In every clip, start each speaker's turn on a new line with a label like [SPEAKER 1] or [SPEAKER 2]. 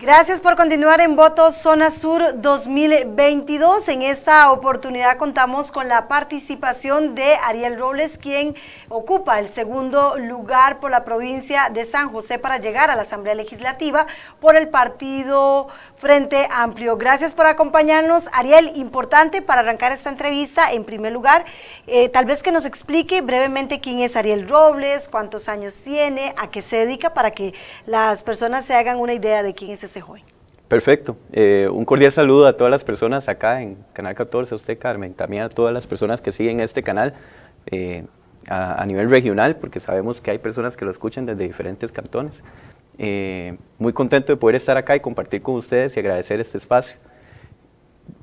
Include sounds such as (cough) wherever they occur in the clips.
[SPEAKER 1] Gracias por continuar en Votos Zona Sur 2022. En esta oportunidad contamos con la participación de Ariel Robles, quien ocupa el segundo lugar por la provincia de San José para llegar a la Asamblea Legislativa por el partido Frente Amplio. Gracias por acompañarnos. Ariel, importante para arrancar esta entrevista, en primer lugar, eh, tal vez que nos explique brevemente quién es Ariel Robles, cuántos años tiene, a qué se dedica, para que las personas se hagan una idea de quién es este joven.
[SPEAKER 2] Perfecto. Eh, un cordial saludo a todas las personas acá en Canal 14, a usted Carmen, también a todas las personas que siguen este canal eh, a, a nivel regional, porque sabemos que hay personas que lo escuchan desde diferentes cantones. Eh, muy contento de poder estar acá y compartir con ustedes y agradecer este espacio.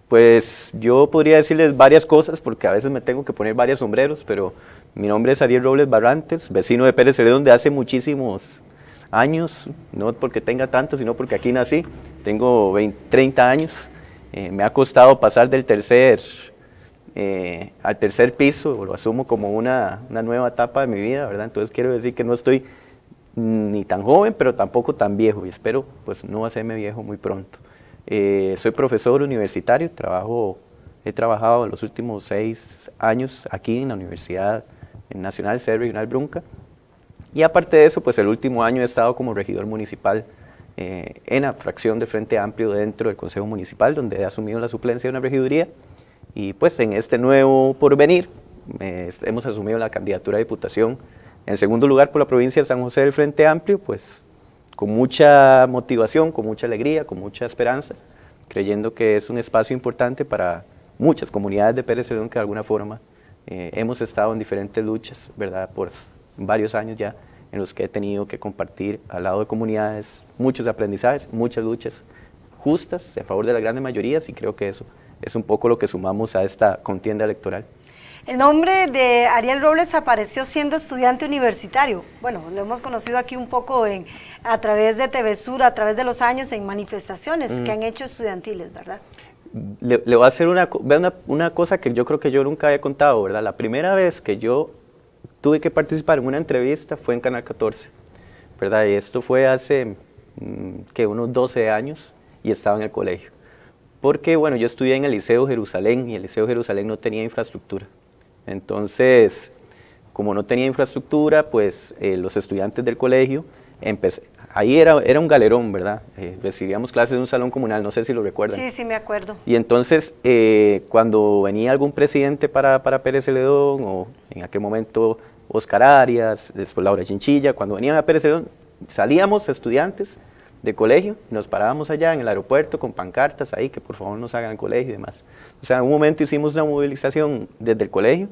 [SPEAKER 2] Pues yo podría decirles varias cosas porque a veces me tengo que poner varios sombreros, pero mi nombre es Ariel Robles Barrantes, vecino de Pérez Heredón de hace muchísimos años, no porque tenga tanto sino porque aquí nací, tengo 30 años, eh, me ha costado pasar del tercer eh, al tercer piso, lo asumo como una, una nueva etapa de mi vida, ¿verdad? Entonces quiero decir que no estoy ni tan joven, pero tampoco tan viejo, y espero pues no hacerme viejo muy pronto. Eh, soy profesor universitario, trabajo, he trabajado los últimos seis años aquí en la Universidad Nacional Sede Regional Brunca, y aparte de eso, pues el último año he estado como regidor municipal eh, en la fracción de Frente Amplio dentro del Consejo Municipal, donde he asumido la suplencia de una regiduría, y pues en este nuevo porvenir eh, hemos asumido la candidatura a diputación en segundo lugar, por la provincia de San José del Frente Amplio, pues con mucha motivación, con mucha alegría, con mucha esperanza, creyendo que es un espacio importante para muchas comunidades de Pérez que de alguna forma eh, hemos estado en diferentes luchas, ¿verdad? Por varios años ya en los que he tenido que compartir al lado de comunidades muchos aprendizajes, muchas luchas justas a favor de las grandes mayorías y creo que eso es un poco lo que sumamos a esta contienda electoral.
[SPEAKER 1] El nombre de Ariel Robles apareció siendo estudiante universitario. Bueno, lo hemos conocido aquí un poco a través de Sur, a través de los años en manifestaciones que mm. han hecho estudiantiles, ¿verdad?
[SPEAKER 2] Le, voy a hacer una, cosa que yo creo que yo nunca había contado, ¿verdad? La primera vez que yo tuve que participar en una entrevista fue en Canal 14, ¿verdad? Y esto fue hace mm, que unos 12 años y estaba en el colegio. Porque, bueno, yo estudié en el Liceo Jerusalén y el Liceo Jerusalén no tenía infraestructura. Entonces, como no tenía infraestructura, pues eh, los estudiantes del colegio empecé, ahí era, era un galerón, ¿verdad? Eh, recibíamos clases en un salón comunal, no sé si lo recuerdan. Sí,
[SPEAKER 1] sí, me acuerdo.
[SPEAKER 2] Y entonces, eh, cuando venía algún presidente para, para Pérez Celedón, o en aquel momento Oscar Arias, después Laura Chinchilla, cuando venían a Pérez Celedón, salíamos estudiantes de colegio, nos parábamos allá en el aeropuerto con pancartas ahí, que por favor nos hagan colegio y demás. O sea, en un momento hicimos una movilización desde el colegio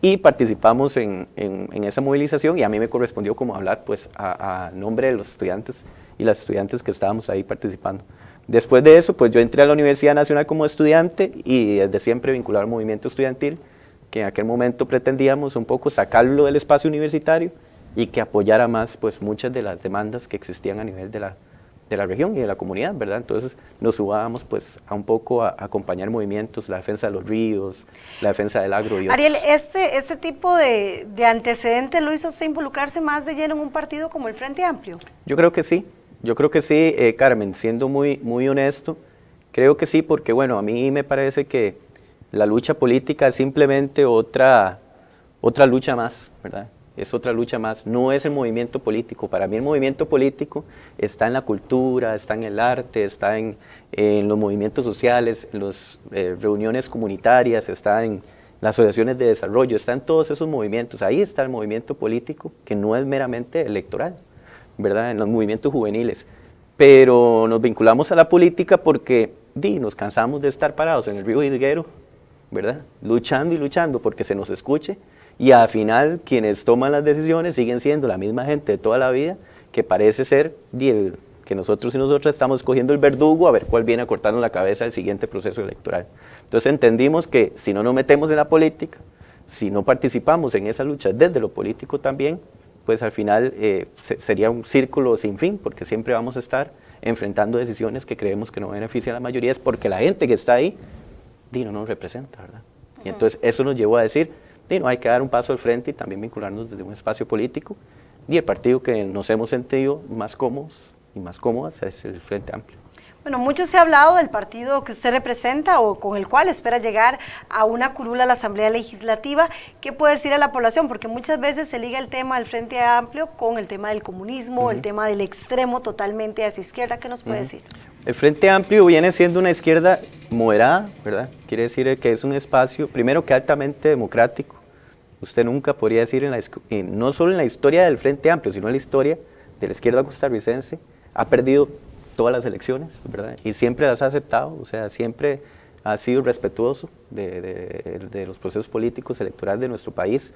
[SPEAKER 2] y participamos en, en, esa movilización y a mí me correspondió como hablar pues a, a, nombre de los estudiantes y las estudiantes que estábamos ahí participando. Después de eso, pues yo entré a la Universidad Nacional como estudiante y desde siempre vincular al movimiento estudiantil, que en aquel momento pretendíamos un poco sacarlo del espacio universitario y que apoyara más pues muchas de las demandas que existían a nivel de la de la región y de la comunidad, ¿verdad? Entonces nos subamos pues a un poco a, acompañar movimientos, la defensa de los ríos, la defensa del agro. Y Ariel,
[SPEAKER 1] este, este tipo de, de antecedente lo hizo usted involucrarse más de lleno en un partido como el Frente Amplio.
[SPEAKER 2] Yo creo que sí, yo creo que sí, eh, Carmen, siendo muy, muy honesto, creo que sí, porque bueno, a mí me parece que la lucha política es simplemente otra, otra lucha más, ¿verdad? es otra lucha más, no es el movimiento político. Para mí el movimiento político está en la cultura, está en el arte, está en, los movimientos sociales, en las eh, reuniones comunitarias, está en las asociaciones de desarrollo, está en todos esos movimientos. Ahí está el movimiento político, que no es meramente electoral, ¿verdad? En los movimientos juveniles. Pero nos vinculamos a la política porque di, nos cansamos de estar parados en el río Higuero, ¿verdad? Luchando y luchando porque se nos escuche y al final quienes toman las decisiones siguen siendo la misma gente de toda la vida que parece ser que nosotros y nosotras estamos cogiendo el verdugo a ver cuál viene a cortarnos la cabeza el siguiente proceso electoral. Entonces entendimos que si no nos metemos en la política, si no participamos en esa lucha desde lo político también, pues al final eh, sería un círculo sin fin, porque siempre vamos a estar enfrentando decisiones que creemos que no benefician a la mayoría, es porque la gente que está ahí, no nos representa, ¿verdad? Y entonces eso nos llevó a decir, no hay que dar un paso al frente y también vincularnos desde un espacio político. Y el partido que nos hemos sentido más cómodos y más cómodas es el Frente Amplio.
[SPEAKER 1] Bueno, mucho se ha hablado del partido que usted representa o con el cual espera llegar a una curula a la Asamblea Legislativa. ¿Qué puede decir a la población? Porque muchas veces se liga el tema del Frente Amplio con el tema del comunismo, el tema del extremo totalmente hacia izquierda. ¿Qué nos puede decir?
[SPEAKER 2] El Frente Amplio viene siendo una izquierda moderada, ¿verdad? Quiere decir que es un espacio, primero que altamente democrático, Usted nunca podría decir, en no solo en la historia del Frente Amplio, sino en la historia de la izquierda costarricense, ha perdido todas las elecciones, ¿verdad? Y siempre las ha aceptado, o sea, siempre ha sido respetuoso de, los procesos políticos electorales de nuestro país.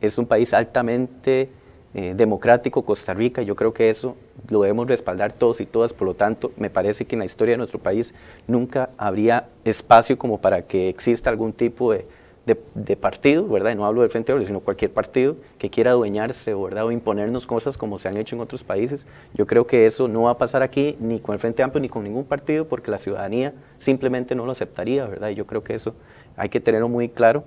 [SPEAKER 2] Es un país altamente eh, democrático, Costa Rica, yo creo que eso lo debemos respaldar todos y todas, por lo tanto, me parece que en la historia de nuestro país nunca habría espacio como para que exista algún tipo de de, partido, ¿verdad? Y no hablo del Frente Amplio, sino cualquier partido que quiera adueñarse, ¿verdad? O imponernos cosas como se han hecho en otros países. Yo creo que eso no va a pasar aquí, ni con el Frente Amplio, ni con ningún partido, porque la ciudadanía simplemente no lo aceptaría, ¿verdad? Y yo creo que eso hay que tenerlo muy claro.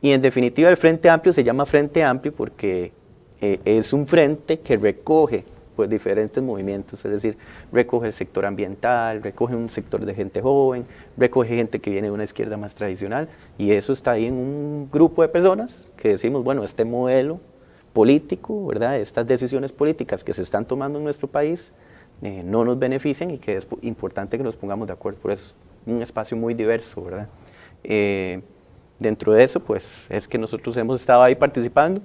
[SPEAKER 2] Y en definitiva, el Frente Amplio se llama Frente Amplio porque eh, es un frente que recoge pues, diferentes movimientos, es decir, recoge el sector ambiental, recoge un sector de gente joven, recoge gente que viene de una izquierda más tradicional, y eso está ahí en un grupo de personas que decimos, bueno, este modelo político, ¿verdad? estas decisiones políticas que se están tomando en nuestro país eh, no nos benefician y que es importante que nos pongamos de acuerdo, por eso es un espacio muy diverso, ¿verdad? Eh, dentro de eso, pues es que nosotros hemos estado ahí participando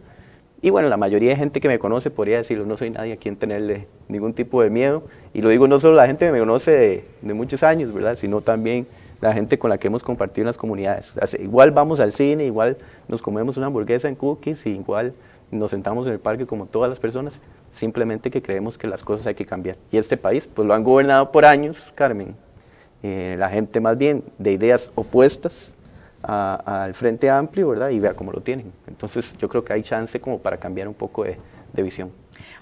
[SPEAKER 2] y bueno, la mayoría de gente que me conoce podría decirlo, no soy nadie a quien tenerle ningún tipo de miedo. Y lo digo no solo la gente que me conoce de, muchos años, ¿verdad? Sino también la gente con la que hemos compartido en las comunidades. igual vamos al cine, igual nos comemos una hamburguesa en cookies, igual nos sentamos en el parque como todas las personas, simplemente que creemos que las cosas hay que cambiar. Y este país, pues lo han gobernado por años, Carmen. Eh, la gente más bien de ideas opuestas, al Frente Amplio, ¿verdad? Y vea cómo lo tienen. Entonces yo creo que hay chance como para cambiar un poco de, visión.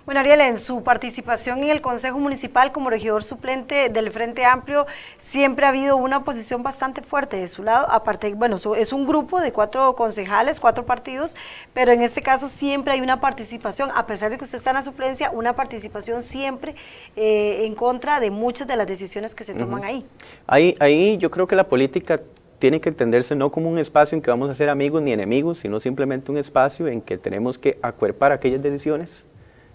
[SPEAKER 1] Bueno, Ariel, en su participación en el Consejo Municipal como regidor suplente del Frente Amplio, siempre ha habido una posición bastante fuerte de su lado. Aparte, bueno, es un grupo de cuatro concejales, cuatro partidos, pero en este caso siempre hay una participación, a pesar de que usted está en la suplencia, una participación siempre eh, en contra de muchas de las decisiones que se toman ahí.
[SPEAKER 2] ahí. Ahí yo creo que la política tiene que entenderse no como un espacio en que vamos a ser amigos ni enemigos, sino simplemente un espacio en que tenemos que acuerpar aquellas decisiones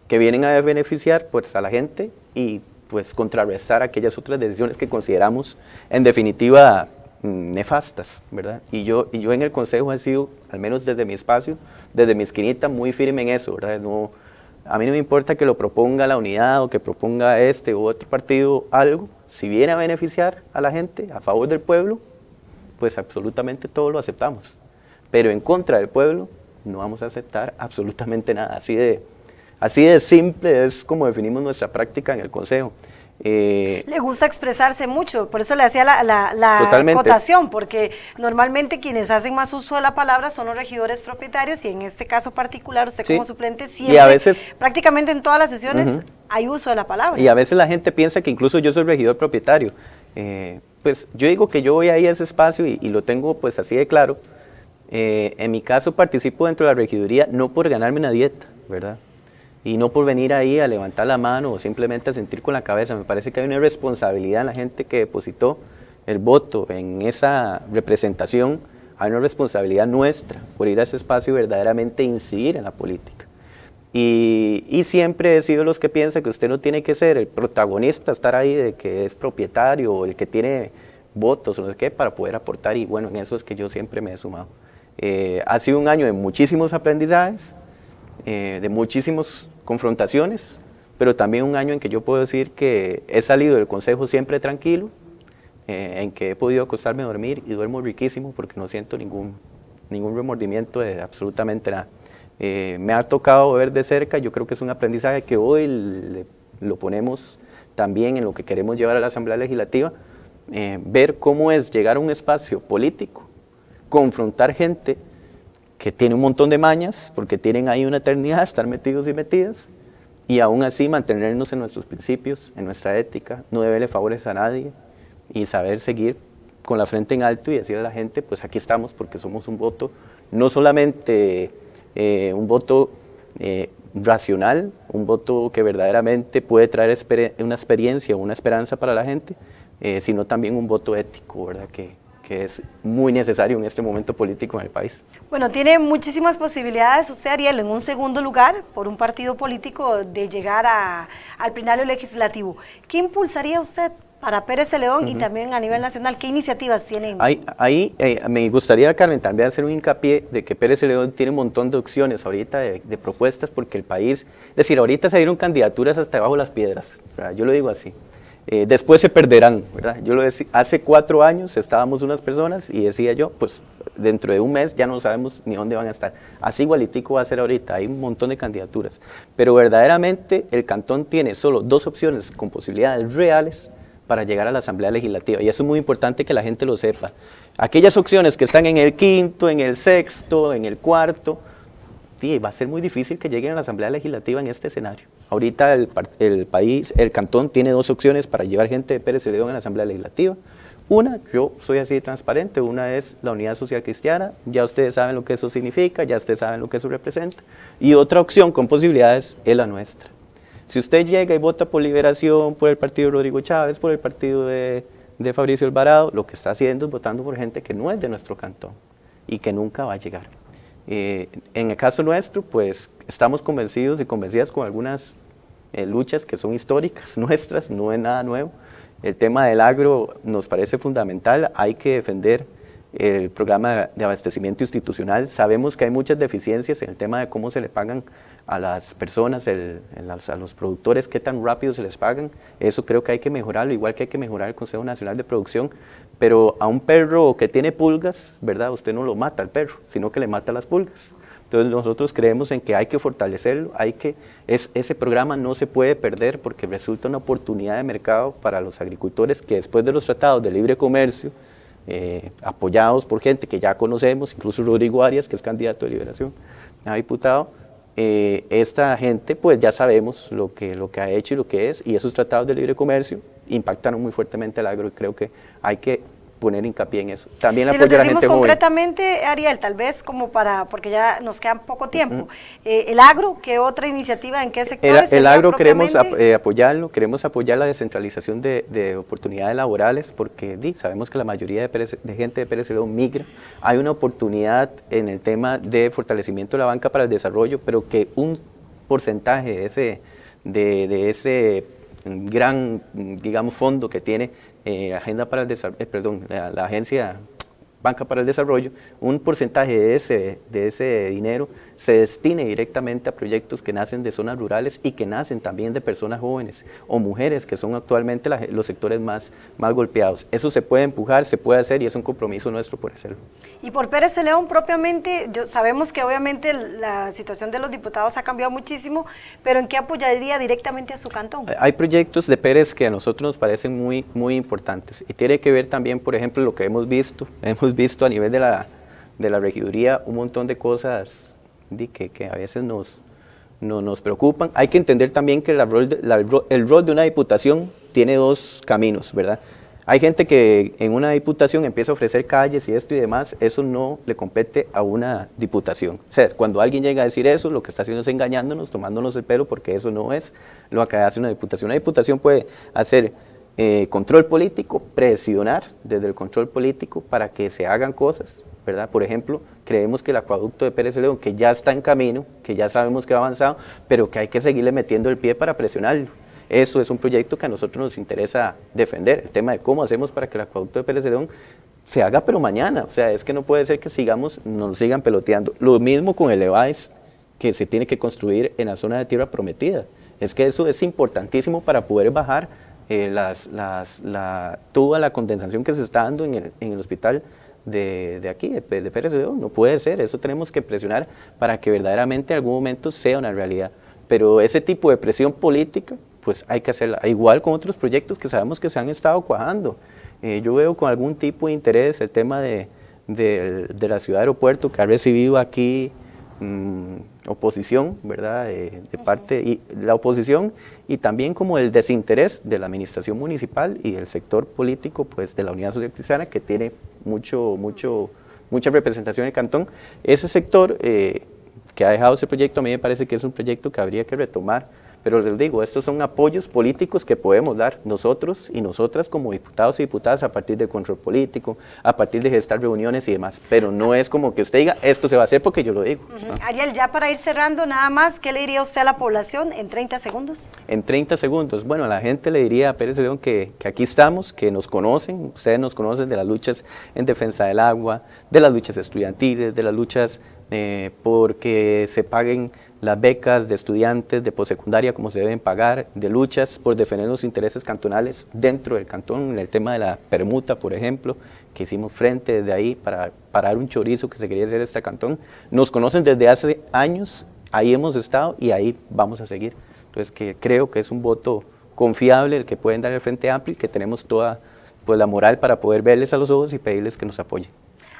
[SPEAKER 2] que vienen a beneficiar pues, a la gente y pues contrarrestar aquellas otras decisiones que consideramos en definitiva mm, nefastas, ¿verdad? Y yo, y yo en el Consejo he sido, al menos desde mi espacio, desde mi esquinita, muy firme en eso, ¿verdad? No, a mí no me importa que lo proponga la unidad o que proponga este u otro partido algo, si viene a beneficiar a la gente, a favor del pueblo, pues absolutamente todo lo aceptamos. Pero en contra del pueblo no vamos a aceptar absolutamente nada. Así de, así de simple es como definimos nuestra práctica en el Consejo. Eh, le
[SPEAKER 1] gusta expresarse mucho, por eso le hacía la, la, porque normalmente quienes hacen más uso de la palabra son los regidores propietarios y en este caso particular usted como suplente siempre, a veces, prácticamente en todas las sesiones hay uso de la palabra. Y a
[SPEAKER 2] veces la gente piensa que incluso yo soy regidor propietario. Eh, pues yo digo que yo voy ahí a ese espacio y, lo tengo pues así de claro. Eh, en mi caso participo dentro de la regiduría no por ganarme una dieta, ¿verdad? Y no por venir ahí a levantar la mano o simplemente a sentir con la cabeza. Me parece que hay una responsabilidad en la gente que depositó el voto en esa representación. Hay una responsabilidad nuestra por ir a ese espacio y verdaderamente incidir en la política. Y, siempre he sido los que piensan que usted no tiene que ser el protagonista, estar ahí de que es propietario o el que tiene votos o no sé qué para poder aportar. Y bueno, en eso es que yo siempre me he sumado. Eh, ha sido un año de muchísimos aprendizajes, eh, de muchísimas confrontaciones, pero también un año en que yo puedo decir que he salido del consejo siempre tranquilo, eh, en que he podido acostarme a dormir y duermo riquísimo porque no siento ningún, ningún remordimiento de absolutamente nada. Eh, me ha tocado ver de cerca, yo creo que es un aprendizaje que hoy lo ponemos también en lo que queremos llevar a la Asamblea Legislativa, eh, ver cómo es llegar a un espacio político, confrontar gente que tiene un montón de mañas, porque tienen ahí una eternidad, estar metidos y metidas, y aún así mantenernos en nuestros principios, en nuestra ética, no deberle favores a nadie y saber seguir con la frente en alto y decir a la gente, pues aquí estamos porque somos un voto, no solamente eh, un voto eh, racional, un voto que verdaderamente puede traer una experiencia, una esperanza para la gente, eh, sino también un voto ético, ¿verdad? Que, es muy necesario en este momento político en el país.
[SPEAKER 1] Bueno, tiene muchísimas posibilidades usted, Ariel, en un segundo lugar, por un partido político, de llegar al plenario legislativo. ¿Qué impulsaría usted para Pérez León y también a nivel nacional. ¿Qué iniciativas tienen?
[SPEAKER 2] Ahí, ahí eh, me gustaría, Carmen, también hacer un hincapié de que Pérez León tiene un montón de opciones ahorita, de, propuestas, porque el país, es decir, ahorita se dieron candidaturas hasta abajo las piedras, yo lo digo así. Eh, después se perderán, ¿verdad? Yo lo decía, hace cuatro años estábamos unas personas y decía yo, pues dentro de un mes ya no sabemos ni dónde van a estar. Así igualitico va a ser ahorita, hay un montón de candidaturas. Pero verdaderamente el cantón tiene solo dos opciones con posibilidades reales para llegar a la Asamblea Legislativa. Y eso es muy importante que la gente lo sepa. Aquellas opciones que están en el quinto, en el sexto, en el cuarto, va a ser muy difícil que lleguen a la Asamblea Legislativa en este escenario. Ahorita el, país, el cantón tiene dos opciones para llevar gente de Pérez Celedón a la Asamblea Legislativa. Una, yo soy así de transparente, una es la Unidad Social Cristiana, ya ustedes saben lo que eso significa, ya ustedes saben lo que eso representa, y otra opción con posibilidades es la nuestra. Si usted llega y vota por Liberación, por el partido de Rodrigo Chávez, por el partido de, Fabricio Alvarado, lo que está haciendo es votando por gente que no es de nuestro cantón y que nunca va a llegar. Eh, en el caso nuestro, pues estamos convencidos y convencidas con algunas eh, luchas que son históricas (laughs) nuestras, no es nada nuevo. El tema del agro nos parece fundamental, hay que defender el programa de abastecimiento institucional. Sabemos que hay muchas deficiencias en el tema de cómo se le pagan a las personas, a los productores, qué tan rápido se les pagan. Eso creo que hay que mejorarlo, igual que hay que mejorar el Consejo Nacional de Producción. Pero a un perro que tiene pulgas, ¿verdad? Usted no lo mata al perro, sino que le mata las pulgas. Entonces nosotros creemos en que hay que fortalecerlo, hay que, ese programa no se puede perder porque resulta una oportunidad de mercado para los agricultores que después de los tratados de libre comercio, eh, apoyados por gente que ya conocemos, incluso Rodrigo Arias, que es candidato de liberación a diputado, eh, esta gente, pues ya sabemos lo que, lo que ha hecho y lo que es, y esos tratados de libre comercio impactaron muy fuertemente al agro y creo que hay que poner hincapié en eso. También la
[SPEAKER 1] concretamente, Ariel, tal vez como para, porque ya nos queda poco tiempo, eh, el agro, ¿qué otra iniciativa, en qué se. El, el agro queremos eh,
[SPEAKER 2] apoyarlo, queremos apoyar la descentralización de, oportunidades laborales, porque sabemos que la mayoría de, de gente de Pérez León migra. Hay una oportunidad en el tema de fortalecimiento de la banca para el desarrollo, pero que un porcentaje de ese, de ese gran, digamos, fondo que tiene eh, agenda para el Desarrollo... Eh, perdón, la Agencia Banca para el Desarrollo, un porcentaje de ese, de ese dinero se destine directamente a proyectos que nacen de zonas rurales y que nacen también de personas jóvenes o mujeres que son actualmente los sectores más, más golpeados. Eso se puede empujar, se puede hacer y es un compromiso nuestro por hacerlo. Y
[SPEAKER 1] por Pérez León propiamente, sabemos que obviamente la situación de los diputados ha cambiado muchísimo, pero ¿en qué apoyaría directamente a su cantón?
[SPEAKER 2] Hay proyectos de Pérez que a nosotros nos parecen muy, muy importantes y tiene que ver también, por ejemplo, lo que hemos visto, (laughs) hemos visto a nivel de la, de la regiduría un montón de cosas que, que, a veces nos, nos preocupan. Hay que entender también que rol el rol de una diputación tiene dos caminos, ¿verdad? Hay gente que en una diputación empieza a ofrecer calles y esto y demás, eso no le compete a una diputación. O sea, cuando alguien llega a decir eso, lo que está haciendo es engañándonos, tomándonos el pelo, porque eso no es lo que hace una diputación. Una diputación puede hacer eh, control político, presionar desde el control político para que se hagan cosas, ¿verdad? Por ejemplo, creemos que el acueducto de Pérez León, que ya está en camino, que ya sabemos que ha avanzado, pero que hay que seguirle metiendo el pie para presionarlo. Eso es un proyecto que a nosotros nos interesa defender, el tema de cómo hacemos para que el acueducto de Pérez León se haga pero mañana, o sea, es que no puede ser que sigamos, nos sigan peloteando. Lo mismo con el EVAES que se tiene que construir en la zona de tierra prometida. Es que eso es importantísimo para poder bajar eh, las, toda la condensación que se está dando en el, hospital de, aquí, de, de Pérez No puede ser, eso tenemos que presionar para que verdaderamente en algún momento sea una realidad. Pero ese tipo de presión política, pues hay que hacerla, igual con otros proyectos que sabemos que se han estado cuajando. Eh, yo veo con algún tipo de interés el tema de, de la ciudad de aeropuerto que ha recibido aquí Mm, oposición, ¿verdad? Eh, de parte, y la oposición y también como el desinterés de la administración municipal y del sector político, pues, de la Unidad Social Cristiana, que tiene mucho, mucho, mucha representación en el cantón. Ese sector eh, que ha dejado ese proyecto, a mí me parece que es un proyecto que habría que retomar pero les digo, estos son apoyos políticos que podemos dar nosotros y nosotras como diputados y diputadas a partir del control político, a partir de gestar reuniones y demás. Pero no es como que usted diga, esto se va a hacer porque yo lo digo.
[SPEAKER 1] Ariel, ya para ir cerrando nada más, ¿qué le diría usted a la población en 30 segundos?
[SPEAKER 2] En 30 segundos. Bueno, a la gente le diría a Pérez León que, que aquí estamos, que nos conocen, ustedes nos conocen de las luchas en defensa del agua, de las luchas estudiantiles, de las luchas eh, porque se paguen las becas de estudiantes de possecundaria, como se deben pagar, de luchas por defender los intereses cantonales dentro del cantón, en el tema de la permuta, por ejemplo, que hicimos frente desde ahí para parar un chorizo que se quería hacer este cantón. Nos conocen desde hace años, ahí hemos estado y ahí vamos a seguir. Entonces que creo que es un voto confiable el que pueden dar el Frente Amplio y que tenemos toda pues, la moral para poder verles a los ojos y pedirles que nos apoyen.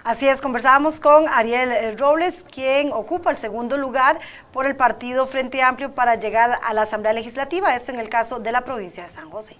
[SPEAKER 1] Así es, conversábamos con Ariel eh, Robles, quien ocupa el segundo lugar por el partido Frente Amplio para llegar a la Asamblea Legislativa, esto en el caso de la provincia de San José.